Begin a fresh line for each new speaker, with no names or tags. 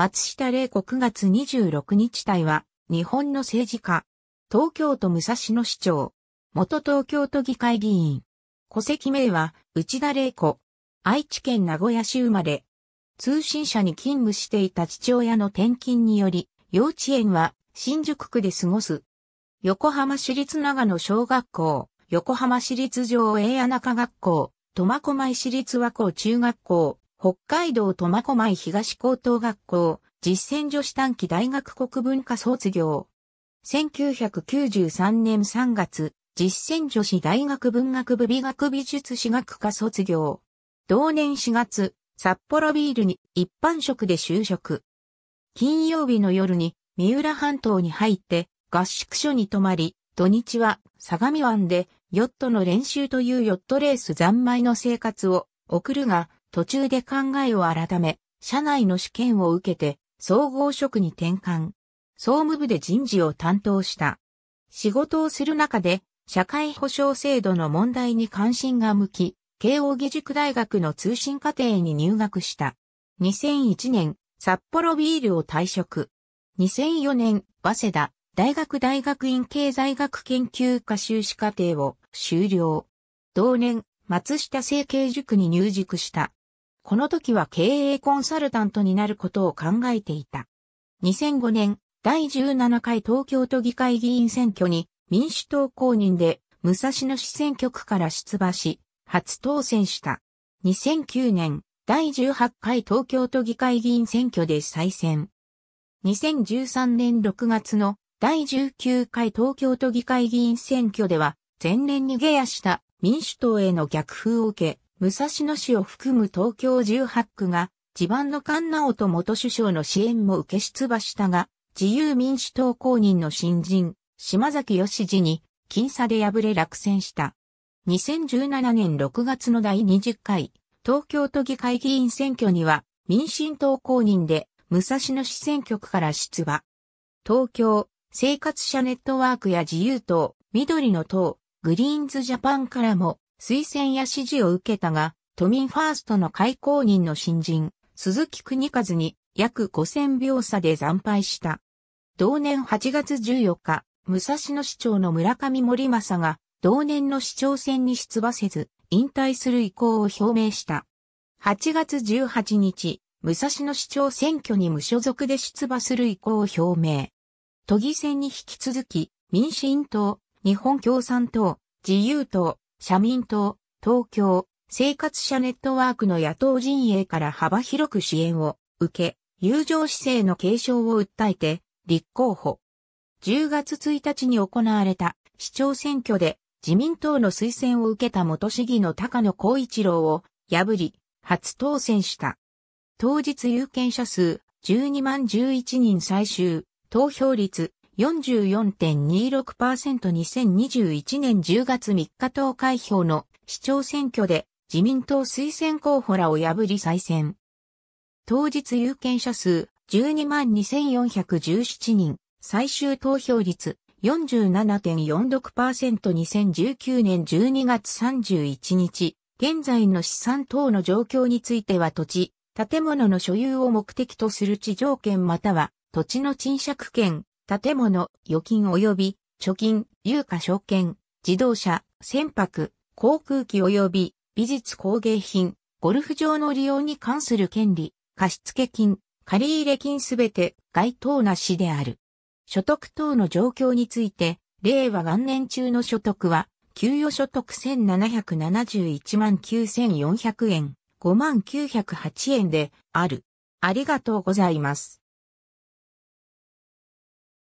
松下玲子9月26日隊は、日本の政治家、東京都武蔵野市長、元東京都議会議員。戸籍名は、内田玲子。愛知県名古屋市生まれ。通信社に勤務していた父親の転勤により、幼稚園は新宿区で過ごす。横浜市立長野小学校、横浜市立上栄谷中学校、苫小牧市立和光中学校、北海道苫小牧東高等学校、実践女子短期大学国文科卒業。1993年3月、実践女子大学文学部美学美術史学科卒業。同年4月、札幌ビールに一般職で就職。金曜日の夜に三浦半島に入って合宿所に泊まり、土日は相模湾でヨットの練習というヨットレース三昧の生活を送るが、途中で考えを改め、社内の試験を受けて、総合職に転換。総務部で人事を担当した。仕事をする中で、社会保障制度の問題に関心が向き、慶応義塾大学の通信課程に入学した。2001年、札幌ビールを退職。2004年、早稲田、大学大学院経済学研究科修士課程を修了。同年、松下政経塾に入塾した。この時は経営コンサルタントになることを考えていた。2005年、第17回東京都議会議員選挙に民主党公認で武蔵野市選挙区から出馬し、初当選した。2009年、第18回東京都議会議員選挙で再選。2013年6月の第19回東京都議会議員選挙では、前年に下野した民主党への逆風を受け、武蔵野市を含む東京18区が、地盤の菅直人元首相の支援も受け出馬したが、自由民主党公認の新人、島崎義次に、僅差で敗れ落選した。2017年6月の第20回、東京都議会議員選挙には、民進党公認で、武蔵野市選挙区から出馬。東京、生活者ネットワークや自由党、緑の党、グリーンズジャパンからも推薦や支持を受けたが、都民ファーストの開公人の新人、鈴木国和に約5000秒差で惨敗した。同年8月14日、武蔵野市長の村上森政が、同年の市長選に出馬せず、引退する意向を表明した。8月18日、武蔵野市長選挙に無所属で出馬する意向を表明。都議選に引き続き、民進党、日本共産党、自由党、社民党、東京、生活者ネットワークの野党陣営から幅広く支援を受け、友情姿勢の継承を訴えて、立候補。10月1日に行われた市長選挙で自民党の推薦を受けた元市議の高野光一郎を破り、初当選した。当日有権者数12万11人最終、投票率 44.26%2021 年10月3日投開票の市長選挙で自民党推薦候補らを破り再選。当日有権者数122,417人、最終投票率 47.46%2019 年12月31日、現在の資産等の状況については土地、建物の所有を目的とする地上権または土地の賃借権、建物、預金及び貯金、有価証券、自動車、船舶、航空機及び美術工芸品、ゴルフ場の利用に関する権利、貸付金、借入金すべて該当なしである。所得等の状況について、令和元年中の所得は、給与所得1771万9400円、5万908円である。ありがとうございます。